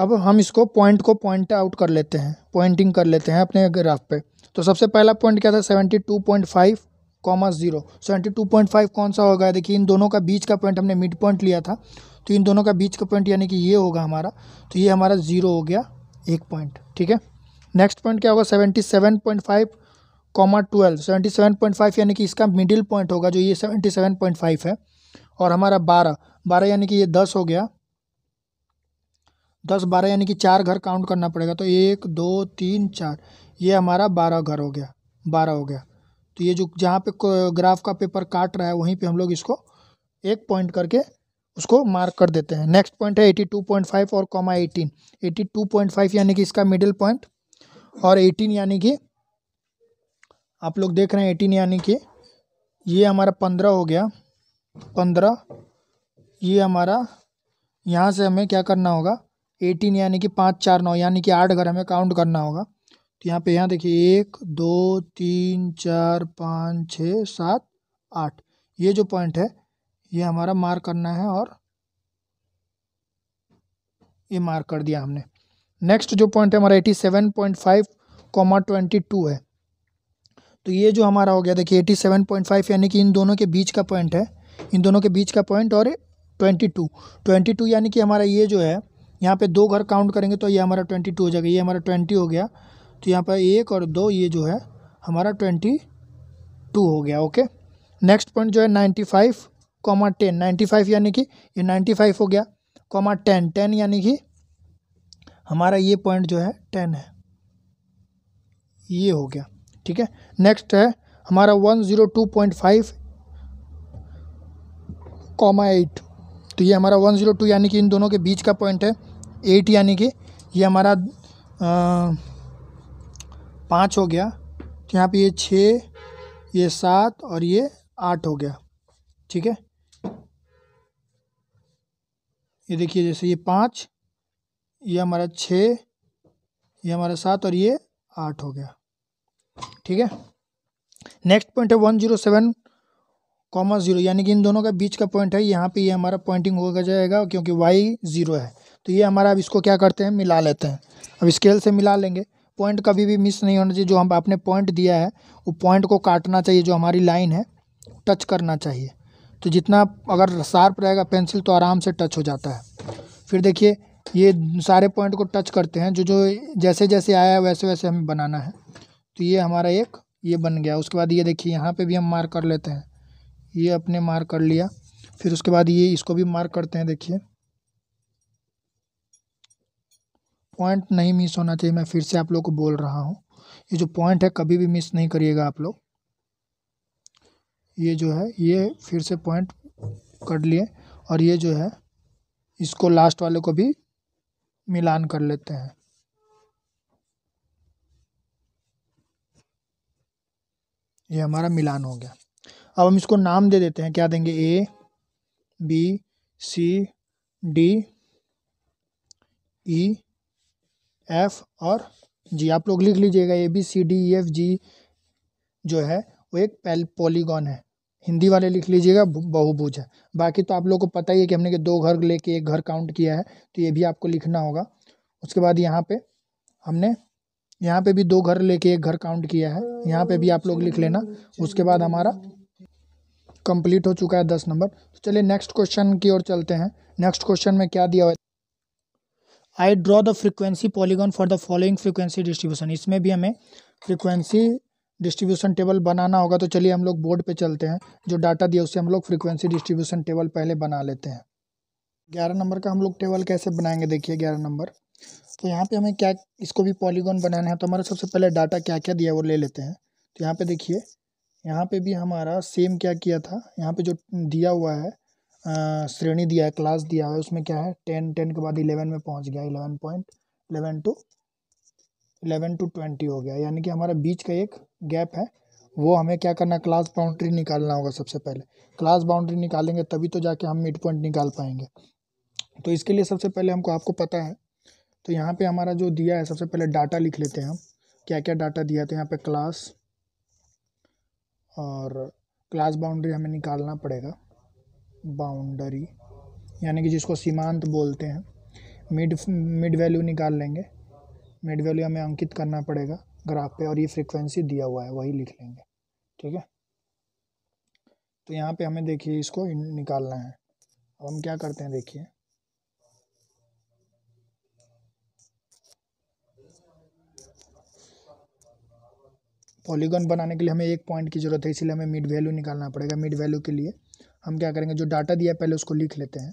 अब हम इसको पॉइंट को पॉइंट आउट कर लेते हैं पॉइंटिंग कर लेते हैं अपने ग्राफ पे तो सबसे पहला पॉइंट क्या था seventy two point five comma zero seventy two point five कौन सा होगा देखिए इन दोनों का बीच का पॉइंट हमने मिड पॉइंट लिया था तो इन दोनों का बीच का पॉइंट यानी कि ये होगा हमारा तो ये हमारा जीरो हो गया एक पॉइंट ठीक है नेक्स्ट पॉइंट क्या होगा seventy seven point five comma twelve seventy seven point five यानी कि इसका मिडिल पॉइंट होगा जो ये सेवेंटी सेवन पॉइंट फाइव है और हमारा बारह बारह यानी कि ये दस हो गया दस बारह यानी कि चार घर काउंट करना पड़ेगा तो एक दो तीन चार ये हमारा बारह घर हो गया बारह हो गया तो ये जो जहाँ पे ग्राफ का पेपर काट रहा है वहीं पे हम लोग इसको एक पॉइंट करके उसको मार्क कर देते हैं नेक्स्ट पॉइंट है 82.5 और कॉमा 18 82.5 यानी कि इसका मिडिल पॉइंट और 18 यानी कि आप लोग देख रहे हैं 18 यानी कि ये हमारा 15 हो गया 15 ये हमारा यहाँ से हमें क्या करना होगा 18 यानी कि पाँच चार नौ यानी कि आठ घर हमें काउंट करना होगा तो यहाँ पे यहाँ देखिए एक दो तीन चार पाँच छ सात आठ ये जो पॉइंट है ये हमारा मार्क करना है और ये मार्क कर दिया हमने नेक्स्ट जो पॉइंट है हमारा eighty seven point five comma twenty two है तो ये जो हमारा हो गया देखिए एटी सेवन पॉइंट फाइव यानी कि इन दोनों के बीच का पॉइंट है इन दोनों के बीच का पॉइंट और ट्वेंटी टू ट्वेंटी टू यानी कि हमारा ये जो है यहाँ पे दो घर काउंट करेंगे तो ये हमारा ट्वेंटी टू हो जाएगा ये हमारा ट्वेंटी हो गया तो यहाँ पर एक और दो ये जो है हमारा ट्वेंटी टू हो गया ओके नेक्स्ट पॉइंट जो है ninety five comma ten ninety five यानी कि ये नाइन्टी फाइव हो गया कॉमा टेन टेन यानी कि हमारा ये पॉइंट जो है टेन है ये हो गया ठीक है नेक्स्ट है हमारा one zero two point five comma eight तो ये हमारा वन ज़ीरो टू यानी कि इन दोनों के बीच का पॉइंट है एट यानी कि ये हमारा आ, पाँच हो गया तो यहाँ पे ये छः ये सात और ये आठ हो गया ठीक है ये देखिए जैसे ये पाँच ये हमारा छः ये हमारा सात और ये आठ हो गया ठीक है नेक्स्ट पॉइंट है one zero seven comma zero यानी कि इन दोनों का बीच का पॉइंट है यहाँ पे ये हमारा पॉइंटिंग होगा जाएगा क्योंकि वाई ज़ीरो है तो ये हमारा अब इसको क्या करते हैं मिला लेते हैं अब स्केल से मिला लेंगे पॉइंट कभी भी मिस नहीं होना चाहिए जो हम आपने पॉइंट दिया है वो पॉइंट को काटना चाहिए जो हमारी लाइन है टच करना चाहिए तो जितना अगर शार्प रहेगा पेंसिल तो आराम से टच हो जाता है फिर देखिए ये सारे पॉइंट को टच करते हैं जो जो जैसे जैसे आया है वैसे वैसे हमें बनाना है तो ये हमारा एक ये बन गया उसके बाद ये देखिए यहाँ पे भी हम मार्क कर लेते हैं ये अपने मार्क कर लिया फिर उसके बाद ये इसको भी मार्क करते हैं देखिए पॉइंट नहीं मिस होना चाहिए मैं फिर से आप लोग को बोल रहा हूँ ये जो पॉइंट है कभी भी मिस नहीं करिएगा आप लोग ये जो है ये फिर से पॉइंट कर लिए और ये जो है इसको लास्ट वाले को भी मिलान कर लेते हैं ये हमारा मिलान हो गया अब हम इसको नाम दे देते हैं क्या देंगे A B C D E F और जी आप लोग लिख लीजिएगा A B C D E F G जो है वो एक पैल पॉलीगॉन है हिंदी वाले लिख लीजिएगा बहुभुज है बाकी तो आप लोग को पता ही है कि हमने के दो घर लेके एक घर काउंट किया है तो ये भी आपको लिखना होगा उसके बाद यहाँ पे हमने यहाँ पे भी दो घर लेके एक घर काउंट किया है यहाँ पे भी आप लोग लिख लेना उसके बाद हमारा कंप्लीट हो चुका है दस नंबर तो चलिए नेक्स्ट क्वेश्चन की ओर चलते हैं नेक्स्ट क्वेश्चन में क्या दिया हुआ I draw the frequency polygon for the following frequency distribution इसमें भी हमें फ्रिक्वेंसी डिस्ट्रीब्यूशन टेबल बनाना होगा तो चलिए हम लोग बोर्ड पे चलते हैं जो डाटा दिया उससे हम लोग फ्रिक्वेंसी डिस्ट्रीब्यूशन टेबल पहले बना लेते हैं ग्यारह नंबर का हम लोग टेबल कैसे बनाएंगे देखिए ग्यारह नंबर तो यहाँ पे हमें क्या इसको भी पॉलीगॉन बनाना है तो हमारा सबसे पहले डाटा क्या क्या दिया वो ले लेते हैं तो यहाँ पे देखिए यहाँ पे भी हमारा सेम क्या किया था यहाँ पे जो दिया हुआ है श्रेणी दिया है क्लास दिया है उसमें क्या है टेन टेन के बाद इलेवन में पहुंच गया eleven point eleven to eleven to twenty हो गया यानी कि हमारा बीच का एक गैप है वो हमें क्या करना क्लास बाउंड्री निकालना होगा सबसे पहले क्लास बाउंड्री निकालेंगे तभी तो जाके हम मिड पॉइंट निकाल पाएंगे तो इसके लिए सबसे पहले हमको आपको पता है तो यहाँ पे हमारा जो दिया है सबसे पहले डाटा लिख लेते हैं हम क्या क्या डाटा दिया था यहाँ पे क्लास और क्लास बाउंड्री हमें निकालना पड़ेगा बाउंड्री यानी कि जिसको सीमांत बोलते हैं मिड मिड वैल्यू निकाल लेंगे मिड वैल्यू हमें अंकित करना पड़ेगा ग्राफ पे और ये फ्रीक्वेंसी दिया हुआ है वही लिख लेंगे ठीक है तो यहाँ पे हमें देखिए इसको निकालना है अब हम क्या करते हैं देखिए पॉलीगन बनाने के लिए हमें एक पॉइंट की ज़रूरत है इसलिए हमें मिड वैल्यू निकालना पड़ेगा मिड वैल्यू के लिए हम क्या करेंगे जो डाटा दिया है पहले उसको लिख लेते हैं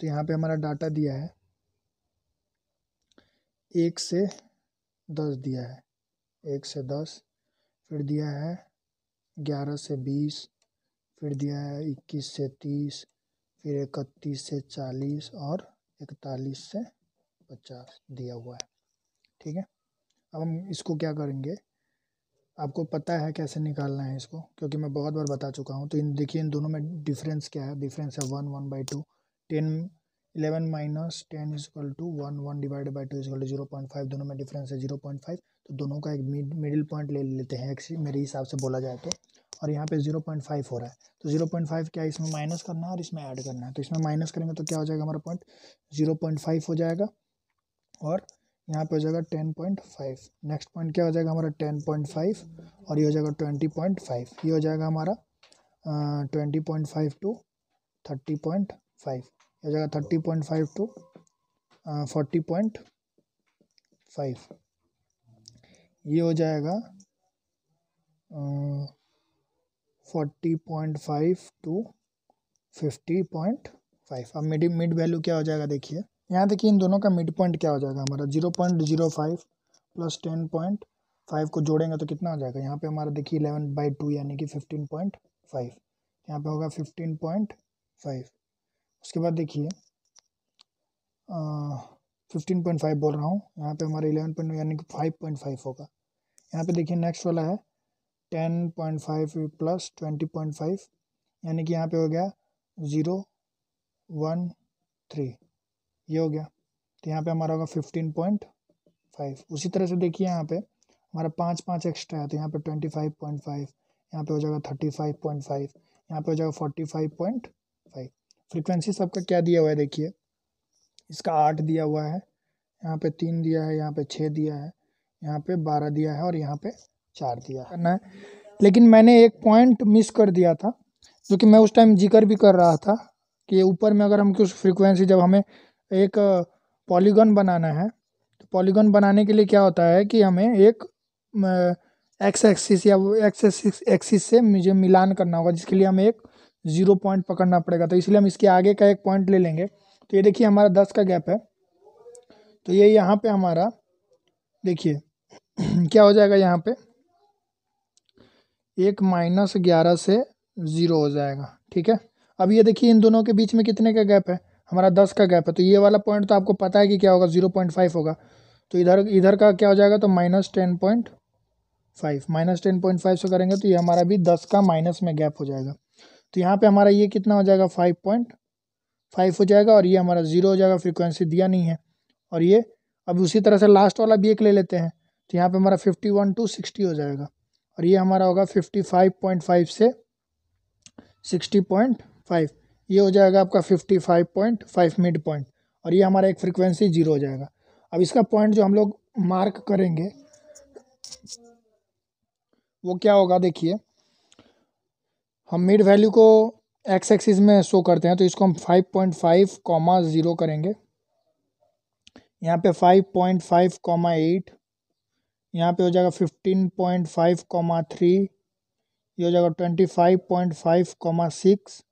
तो यहाँ पे हमारा डाटा दिया है एक से दस दिया है एक से दस फिर दिया है ग्यारह से बीस फिर दिया है इक्कीस से तीस फिर इकतीस से चालीस और इकतालीस से पचास दिया हुआ है ठीक है अब हम इसको क्या करेंगे आपको पता है कैसे निकालना है इसको क्योंकि मैं बहुत बार बता चुका हूँ तो इन देखिए इन दोनों में डिफरेंस क्या है डिफरेंस है one one by two ten eleven minus ten equal to one one divide by two equal to zero point five दोनों में डिफरेंस है जीरो पॉइंट फाइव तो दोनों का एक मिडिल पॉइंट ले लेते हैं एक्स मेरे हिसाब से बोला जाए तो और यहाँ पे जीरो पॉइंट फाइव हो रहा है तो जीरो पॉइंट फाइव क्या है इसमें माइनस करना है और इसमें ऐड करना है तो इसमें माइनस करेंगे तो क्या हो जाएगा हमारा पॉइंट जीरो पॉइंट फाइव हो जाएगा और यहाँ पे हो जाएगा ten point five next point क्या हो जाएगा हमारा टेन पॉइंट फाइव और ये हो जाएगा ट्वेंटी पॉइंट फाइव ये हो जाएगा हमारा twenty point five to thirty point five ये हो जाएगा thirty point five to forty point five ये हो जाएगा forty point five to fifty point five अब मिड मिड वैल्यू क्या हो जाएगा देखिए यहाँ देखिए इन दोनों का मिड पॉइंट क्या हो जाएगा हमारा zero point zero five plus ten point five को जोड़ेंगे तो कितना हो जाएगा यहाँ पे हमारा देखिए इलेवन बाई टू यानी कि फिफ्टीन पॉइंट फाइव यहाँ पे होगा फिफ्टीन पॉइंट फाइव उसके बाद देखिए फिफ्टीन पॉइंट फाइव बोल रहा हूँ यहाँ पे हमारा इलेवन पॉइंट यानी कि फाइव पॉइंट फाइव होगा यहाँ पे देखिए नेक्स्ट वाला है ten point five plus twenty point five यानी कि यहाँ पे हो गया ज़ीरो वन थ्री ये हो गया तो यहाँ पे हमारा होगा फिफ्टीन पॉइंट फाइव उसी तरह से देखिए यहाँ पे हमारा पाँच पाँच एक्स्ट्रा है तो यहाँ पे ट्वेंटी फाइव पॉइंट फाइव यहाँ पे हो जाएगा थर्टी फाइव पॉइंट फाइव यहाँ पे हो जाएगा forty five point five frequency सबका क्या दिया हुआ है देखिए इसका आठ दिया हुआ है यहाँ पे तीन दिया है यहाँ पे छः दिया है यहाँ पे बारह दिया है और यहाँ पे चार दिया है करना लेकिन मैंने एक पॉइंट मिस कर दिया था जो कि मैं उस टाइम जिक्र भी कर रहा था कि ऊपर में अगर हम कुछ फ्रिक्वेंसी जब हमें एक पॉलीगन बनाना है तो पॉलीगन बनाने के लिए क्या होता है कि हमें एक एक्स एक्सिस या एक्स एक्सिस से मुझे मिलान करना होगा जिसके लिए हमें एक ज़ीरो पॉइंट पकड़ना पड़ेगा तो इसलिए हम इसके आगे का एक पॉइंट ले लेंगे तो ये देखिए हमारा दस का गैप है तो ये यहाँ पे हमारा देखिए क्या हो जाएगा यहाँ पे एक माइनस ग्यारह से ज़ीरो हो जाएगा ठीक है अब ये देखिए इन दोनों के बीच में कितने का गैप है हमारा दस का गैप है तो ये वाला पॉइंट तो आपको पता है कि क्या होगा ज़ीरो पॉइंट फाइव होगा तो इधर इधर का क्या हो जाएगा तो minus ten point five minus ten point five से करेंगे तो ये हमारा भी दस का माइनस में गैप हो जाएगा तो यहाँ पे हमारा ये कितना हो जाएगा फाइव पॉइंट फाइव हो जाएगा और ये हमारा ज़ीरो हो जाएगा फ्रिक्वेंसी दिया नहीं है और ये अब उसी तरह से लास्ट वाला भी एक ले लेते हैं तो यहाँ पर हमारा फिफ्टी वन टू सिक्सटी हो जाएगा और ये हमारा होगा फिफ्टी फाइव पॉइंट फाइव से सिक्सटी पॉइंट फाइव ये हो जाएगा आपका fifty five point five mid point और ये हमारा एक फ्रीक्वेंसी जीरो हो जाएगा अब इसका पॉइंट जो हम लोग मार्क करेंगे वो क्या होगा देखिए हम मिड वैल्यू को एक्स एक्सिस में शो करते हैं तो इसको हम five point five comma zero करेंगे यहाँ पे five point five comma eight यहाँ पे हो जाएगा fifteen point five comma three ये हो जाएगा twenty five point five comma six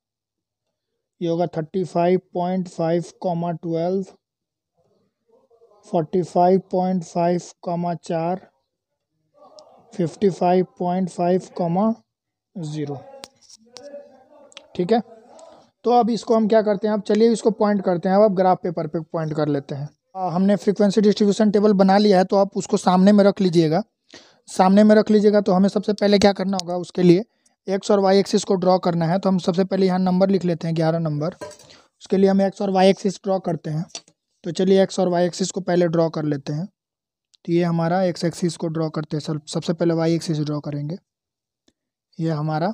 ये होगा thirty five point five comma twelve forty five point five comma चार fifty five point five comma zero ठीक है तो अब इसको हम क्या करते हैं अब चलिए इसको पॉइंट करते हैं अब आप ग्राफ पेपर पे पॉइंट कर लेते हैं आ, हमने फ्रीक्वेंसी डिस्ट्रीब्यूशन टेबल बना लिया है तो आप उसको सामने में रख लीजिएगा सामने में रख लीजिएगा तो हमें सबसे पहले क्या करना होगा उसके लिए एक्स और वाई एक्सिस को ड्रॉ करना है तो हम सबसे पहले यहाँ नंबर लिख लेते हैं ग्यारह नंबर उसके लिए हम एक्स और वाई एक्सिस ड्रॉ करते हैं तो चलिए एक्स और वाई एक्सिस को पहले ड्रॉ कर लेते हैं तो ये हमारा एक्स एक्सिस को ड्रॉ करते हैं सर सबसे पहले वाई एक्सिस ड्रॉ करेंगे ये हमारा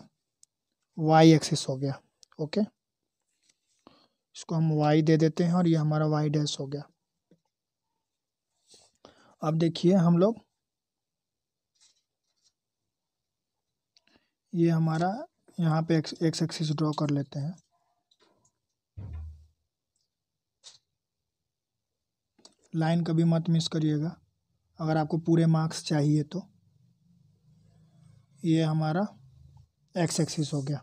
वाई एक्सिस हो गया ओके इसको हम वाई दे देते हैं और ये हमारा वाई डैश हो गया अब देखिए हम लोग ये हमारा यहाँ पे एक्स एक्सिस ड्रॉ कर लेते हैं लाइन कभी मत मिस करिएगा अगर आपको पूरे मार्क्स चाहिए तो ये हमारा एक्स एक्सिस हो गया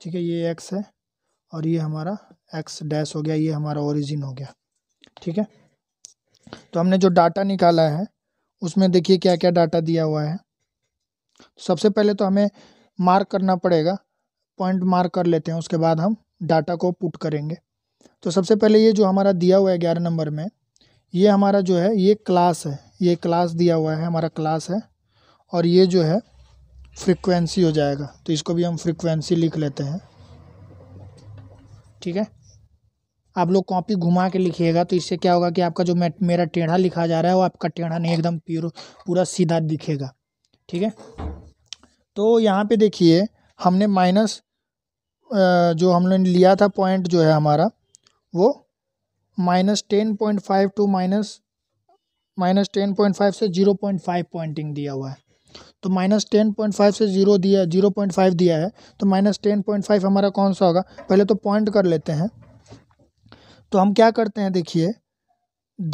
ठीक है ये एक्स है और ये हमारा एक्स डैश हो गया ये हमारा ओरिजिन हो गया ठीक है तो हमने जो डाटा निकाला है उसमें देखिए क्या क्या डाटा दिया हुआ है सबसे पहले तो हमें मार्क करना पड़ेगा पॉइंट मार्क कर लेते हैं उसके बाद हम डाटा को पुट करेंगे तो सबसे पहले ये जो हमारा दिया हुआ है ग्यारह नंबर में ये हमारा जो है ये क्लास है ये क्लास दिया हुआ है हमारा क्लास है और ये जो है फ्रिक्वेंसी हो जाएगा तो इसको भी हम फ्रिक्वेंसी लिख लेते हैं ठीक है आप लोग कॉपी घुमा के लिखिएगा तो इससे क्या होगा कि आपका जो मेरा टेढ़ा लिखा जा रहा है वो आपका टेढ़ा नहीं एकदम प्योर पूरा सीधा दिखेगा ठीक है तो यहाँ पे देखिए हमने माइनस जो हमने लिया था पॉइंट जो है हमारा वो minus ten point five to minus minus ten point five से जीरो पॉइंट फाइव पॉइंटिंग दिया हुआ है तो माइनस टेन पॉइंट फाइव से जीरो दिया जीरो पॉइंट फाइव दिया है तो माइनस टेन पॉइंट फाइव हमारा कौन सा होगा पहले तो पॉइंट कर लेते हैं तो हम क्या करते हैं देखिए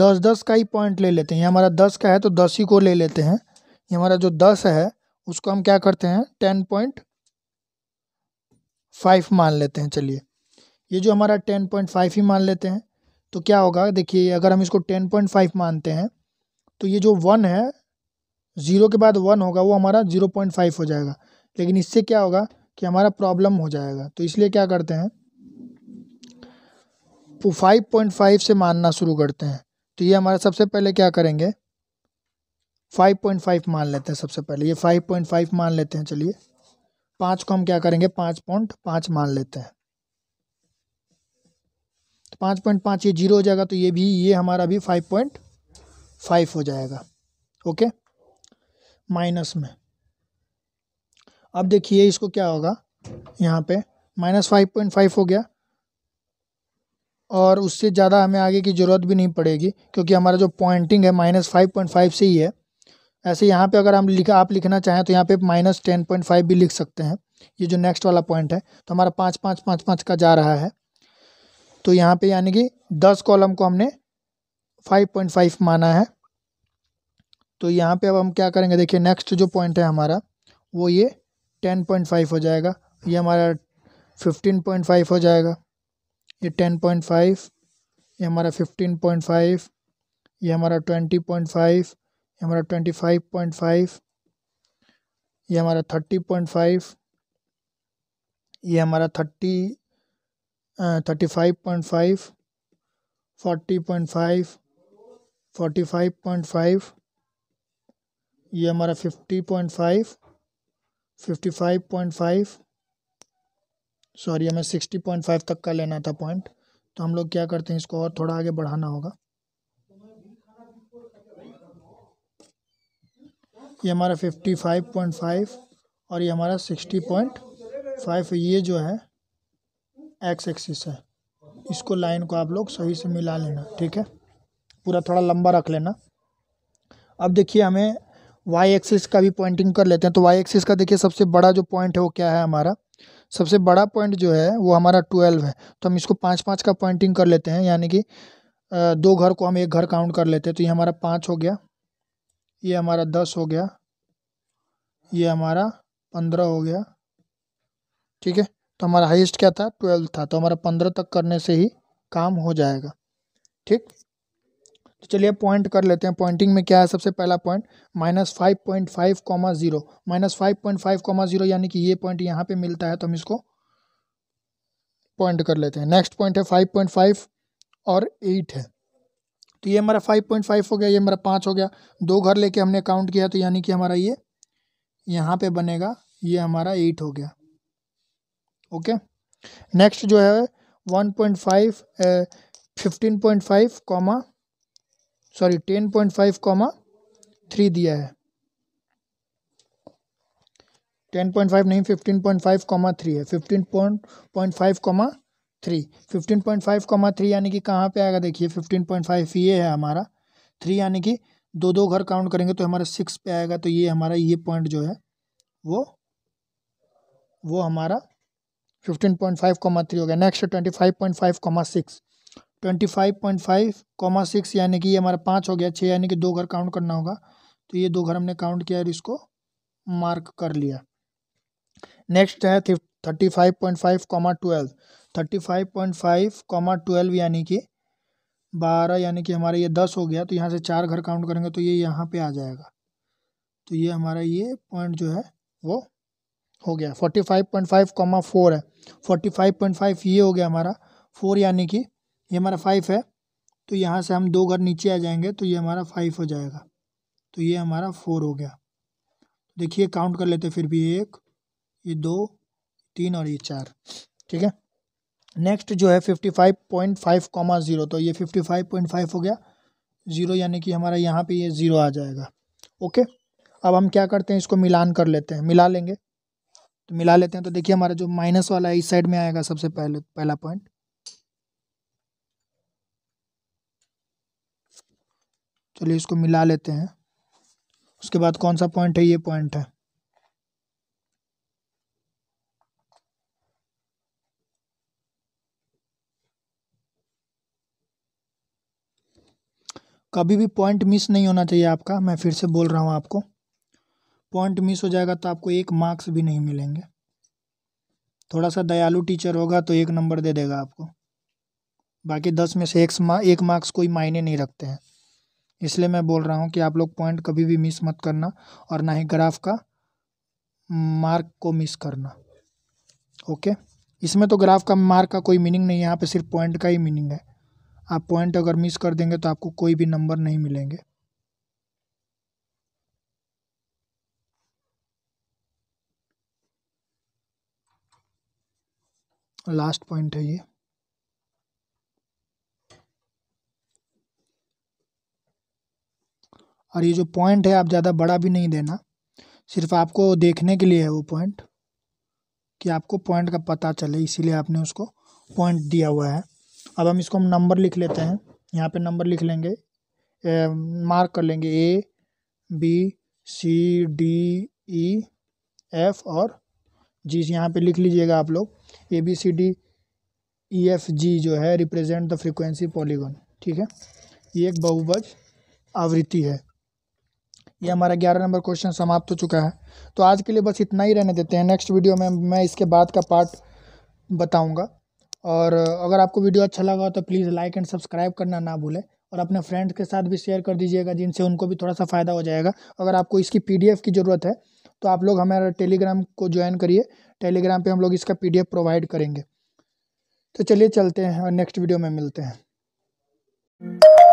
दस दस का ही पॉइंट ले लेते हैं ये हमारा दस का है तो दस ही को ले लेते हैं ये हमारा जो दस है उसको हम क्या करते हैं टेन पॉइंट फाइव मान लेते हैं चलिए ये जो हमारा टेन पॉइंट फाइव ही मान लेते हैं तो क्या होगा देखिए अगर हम इसको टेन पॉइंट फाइव मानते हैं तो ये जो वन है ज़ीरो के बाद वन होगा वो हमारा ज़ीरो पॉइंट फाइव हो जाएगा लेकिन इससे क्या होगा कि हमारा प्रॉब्लम हो जाएगा तो इसलिए क्या करते हैं फाइव पॉइंट फाइव से मानना शुरू करते हैं तो ये हमारा सबसे पहले क्या करेंगे फाइव पॉइंट फाइव मान लेते हैं सबसे पहले ये फाइव पॉइंट फाइव मान लेते हैं चलिए पाँच को हम क्या करेंगे पाँच पॉइंट पाँच मान लेते हैं तो पाँच पॉइंट पाँच ये जीरो हो जाएगा तो ये भी ये हमारा भी फाइव पॉइंट फाइव हो जाएगा ओके माइनस में अब देखिए इसको क्या होगा यहाँ पे माइनस फाइव पॉइंट फाइव हो गया और उससे ज़्यादा हमें आगे की ज़रूरत भी नहीं पड़ेगी क्योंकि हमारा जो पॉइंटिंग है माइनस फाइव पॉइंट फाइव से ही है ऐसे यहाँ पे अगर हम लिखा आप लिखना चाहें तो यहाँ पे माइनस टेन पॉइंट फाइव भी लिख सकते हैं ये जो नेक्स्ट वाला पॉइंट है तो हमारा पाँच पाँच पाँच पाँच का जा रहा है तो यहाँ पे यानी कि दस कॉलम को हमने फाइव पॉइंट फाइव माना है तो यहाँ पे अब हम क्या करेंगे देखिए नेक्स्ट जो पॉइंट है हमारा वो ये टेन पॉइंट फाइव हो जाएगा ये हमारा फिफ्टीन पॉइंट फाइव हो जाएगा ये टेन पॉइंट फाइव ये हमारा फिफ्टीन पॉइंट फाइव ये हमारा ट्वेंटी पॉइंट फाइव हमारा ट्वेंटी फाइव पॉइंट फाइव ये हमारा थर्टी पॉइंट फाइव ये हमारा thirty thirty five point five forty point five forty five point five ये हमारा fifty point five fifty five point five sorry हमें सिक्सटी पॉइंट फाइव तक का लेना था पॉइंट तो हम लोग क्या करते हैं इसको और थोड़ा आगे बढ़ाना होगा ये हमारा फिफ्टी फाइव पॉइंट फाइव और ये हमारा सिक्सटी पॉइंट फाइव ये जो है एक्स एक्सिस है इसको लाइन को आप लोग सही से मिला लेना ठीक है पूरा थोड़ा लंबा रख लेना अब देखिए हमें वाई एक्सिस का भी पॉइंटिंग कर लेते हैं तो वाई एक्सिस का देखिए सबसे बड़ा जो पॉइंट है वो क्या है हमारा सबसे बड़ा पॉइंट जो है वो हमारा ट्वेल्व है तो हम इसको पाँच पाँच का पॉइंटिंग कर लेते हैं यानी कि दो घर को हम एक घर काउंट कर लेते हैं तो ये हमारा पाँच हो गया ये हमारा दस हो गया ये हमारा पंद्रह हो गया ठीक है तो हमारा हाईएस्ट क्या था ट्वेल्व था तो हमारा पंद्रह तक करने से ही काम हो जाएगा ठीक तो चलिए पॉइंट कर लेते हैं पॉइंटिंग में क्या है सबसे पहला point minus five point five comma zero minus five point five comma zero यानी कि ये पॉइंट यहाँ पे मिलता है तो हम इसको पॉइंट कर लेते हैं नेक्स्ट पॉइंट है फाइव पॉइंट फाइव और एट है तो ये हमारा फाइव पॉइंट फाइव हो गया ये हमारा पाँच हो गया दो घर लेके हमने काउंट किया तो यानी कि हमारा ये यहाँ पे बनेगा ये हमारा एट हो गया ओके नेक्स्ट जो है one point five fifteen point five comma sorry ten point five comma three दिया है टेन पॉइंट फाइव नहीं fifteen point five comma three है fifteen point point five comma three fifteen point five comma three यानी कि कहाँ पे आएगा देखिए फिफ्टीन पॉइंट फाइव ये है हमारा थ्री यानी कि दो दो घर काउंट करेंगे तो हमारा सिक्स पे आएगा तो ये हमारा ये पॉइंट जो है वो वो हमारा fifteen point five comma three हो गया next twenty five point five comma six twenty five point five comma six यानी कि ये हमारा पाँच हो गया छः यानी कि दो घर काउंट करना होगा तो ये दो घर हमने काउंट किया और इसको मार्क कर लिया नेक्स्ट है thirty five point five comma twelve thirty five point five comma twelve यानी कि बारह यानी कि हमारा ये दस हो गया तो यहाँ से चार घर काउंट करेंगे तो ये यहाँ पे आ जाएगा तो ये हमारा ये पॉइंट जो है वो हो गया forty five point five comma four है फोर्टी फाइव पॉइंट फाइव ये हो गया हमारा फोर यानी कि ये हमारा फाइव है तो यहाँ से हम दो घर नीचे आ जाएंगे तो ये हमारा फाइव हो जाएगा तो ये हमारा फोर हो गया देखिए काउंट कर लेते फिर भी एक ये दो तीन और ये चार ठीक है नेक्स्ट जो है fifty five point five comma zero तो ये फिफ्टी फाइव पॉइंट फाइव हो गया ज़ीरो यानी कि हमारा यहाँ पे ये ज़ीरो आ जाएगा ओके अब हम क्या करते हैं इसको मिलान कर लेते हैं मिला लेंगे तो मिला लेते हैं तो देखिए हमारा जो माइनस वाला है इस साइड में आएगा सबसे पहले पहला पॉइंट चलिए इसको मिला लेते हैं उसके बाद कौन सा पॉइंट है ये पॉइंट है कभी भी पॉइंट मिस नहीं होना चाहिए आपका मैं फिर से बोल रहा हूँ आपको पॉइंट मिस हो जाएगा तो आपको एक मार्क्स भी नहीं मिलेंगे थोड़ा सा दयालु टीचर होगा तो एक नंबर दे देगा आपको बाकी दस में से एक मा, एक मार्क्स कोई मायने नहीं रखते हैं इसलिए मैं बोल रहा हूँ कि आप लोग पॉइंट कभी भी मिस मत करना और ना ही ग्राफ का मार्क को मिस करना ओके इसमें तो ग्राफ का मार्क का कोई मीनिंग नहीं है यहाँ पे सिर्फ पॉइंट का ही मीनिंग है आप पॉइंट अगर मिस कर देंगे तो आपको कोई भी नंबर नहीं मिलेंगे लास्ट पॉइंट है ये और ये जो पॉइंट है आप ज़्यादा बड़ा भी नहीं देना सिर्फ आपको देखने के लिए है वो पॉइंट कि आपको पॉइंट का पता चले इसीलिए आपने उसको पॉइंट दिया हुआ है अब हम इसको हम नंबर लिख लेते हैं यहाँ पे नंबर लिख लेंगे ए, मार्क कर लेंगे A B C D E F और जी यहाँ पे लिख लीजिएगा आप लोग A B C D E F G जो है रिप्रेजेंट द फ्रीक्वेंसी पॉलीगॉन ठीक है ये एक बहुबज आवृत्ति है ये हमारा ग्यारह नंबर क्वेश्चन समाप्त हो चुका है तो आज के लिए बस इतना ही रहने देते हैं नेक्स्ट वीडियो में मैं इसके बाद का पार्ट बताऊंगा और अगर आपको वीडियो अच्छा लगा तो प्लीज़ लाइक एंड सब्सक्राइब करना ना भूलें और अपने फ्रेंड्स के साथ भी शेयर कर दीजिएगा जिनसे उनको भी थोड़ा सा फ़ायदा हो जाएगा अगर आपको इसकी पीडीएफ की ज़रूरत है तो आप लोग हमारे टेलीग्राम को ज्वाइन करिए टेलीग्राम पे हम लोग इसका पीडीएफ प्रोवाइड करेंगे तो चलिए चलते हैं और नेक्स्ट वीडियो में मिलते हैं